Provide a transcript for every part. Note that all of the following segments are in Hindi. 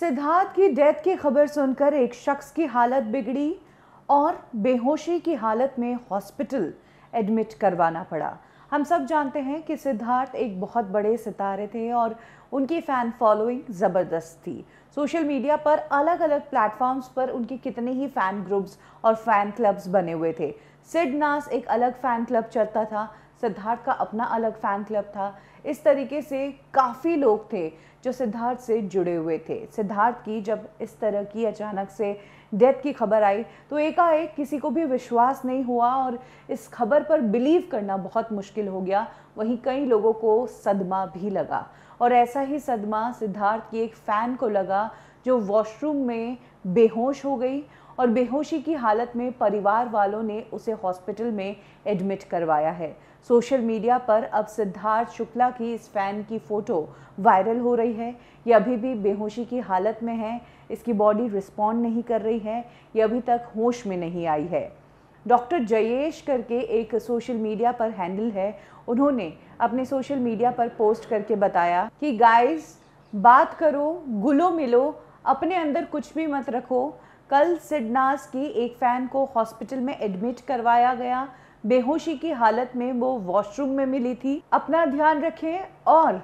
सिद्धार्थ की डेथ की खबर सुनकर एक शख्स की हालत बिगड़ी और बेहोशी की हालत में हॉस्पिटल एडमिट करवाना पड़ा हम सब जानते हैं कि सिद्धार्थ एक बहुत बड़े सितारे थे और उनकी फ़ैन फॉलोइंग ज़बरदस्त थी सोशल मीडिया पर अलग अलग प्लेटफॉर्म्स पर उनके कितने ही फ़ैन ग्रुप्स और फ़ैन क्लब्स बने हुए थे सिड नास एक अलग फ़ैन क्लब चलता था सिद्धार्थ का अपना अलग फ़ैन क्लब था इस तरीके से काफ़ी लोग थे जो सिद्धार्थ से जुड़े हुए थे सिद्धार्थ की जब इस तरह की अचानक से डेथ की खबर आई तो एकाएक किसी को भी विश्वास नहीं हुआ और इस खबर पर बिलीव करना बहुत मुश्किल हो गया वहीं कई लोगों को सदमा भी लगा और ऐसा ही सदमा सिद्धार्थ की एक फ़ैन को लगा जो वॉशरूम में बेहोश हो गई और बेहोशी की हालत में परिवार वालों ने उसे हॉस्पिटल में एडमिट करवाया है सोशल मीडिया पर अब सिद्धार्थ शुक्ला की इस फैन की फ़ोटो वायरल हो रही है ये अभी भी बेहोशी की हालत में है इसकी बॉडी रिस्पॉन्ड नहीं कर रही है ये अभी तक होश में नहीं आई है डॉक्टर जयेश करके एक सोशल मीडिया पर हैंडल है उन्होंने अपने सोशल मीडिया पर पोस्ट करके बताया कि गाइस बात करो गुलो मिलो अपने अंदर कुछ भी मत रखो कल सिडनास की एक फ़ैन को हॉस्पिटल में एडमिट करवाया गया बेहोशी की हालत में वो वॉशरूम में मिली थी अपना ध्यान रखें और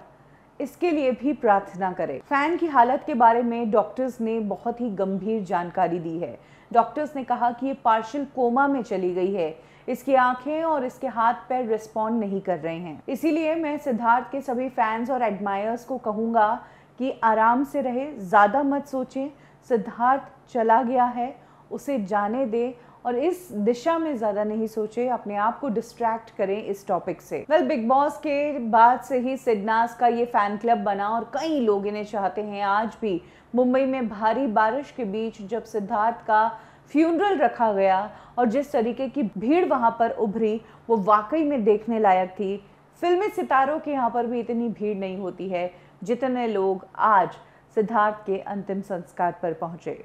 इसके लिए भी प्रार्थना करें फैन की हालत के बारे में डॉक्टर्स ने बहुत ही गंभीर जानकारी दी है डॉक्टर्स ने कहा कि ये पार्शल कोमा में चली गई है इसकी आंखें और इसके हाथ पैर रिस्पॉन्ड नहीं कर रहे हैं इसीलिए मैं सिद्धार्थ के सभी फैंस और एडमायर्स को कहूँगा कि आराम से रहे ज़्यादा मत सोचें सिद्धार्थ चला गया है उसे जाने दें और इस दिशा में ज़्यादा नहीं सोचे अपने आप को डिस्ट्रैक्ट करें इस टॉपिक से वेल बिग बॉस के बाद से ही सिडनास का ये फैन क्लब बना और कई लोग इन्हें चाहते हैं आज भी मुंबई में भारी बारिश के बीच जब सिद्धार्थ का फ्यूनरल रखा गया और जिस तरीके की भीड़ वहां पर उभरी वो वाकई में देखने लायक थी फिल्मी सितारों के यहाँ पर भी इतनी भीड़ नहीं होती है जितने लोग आज सिद्धार्थ के अंतिम संस्कार पर पहुंचे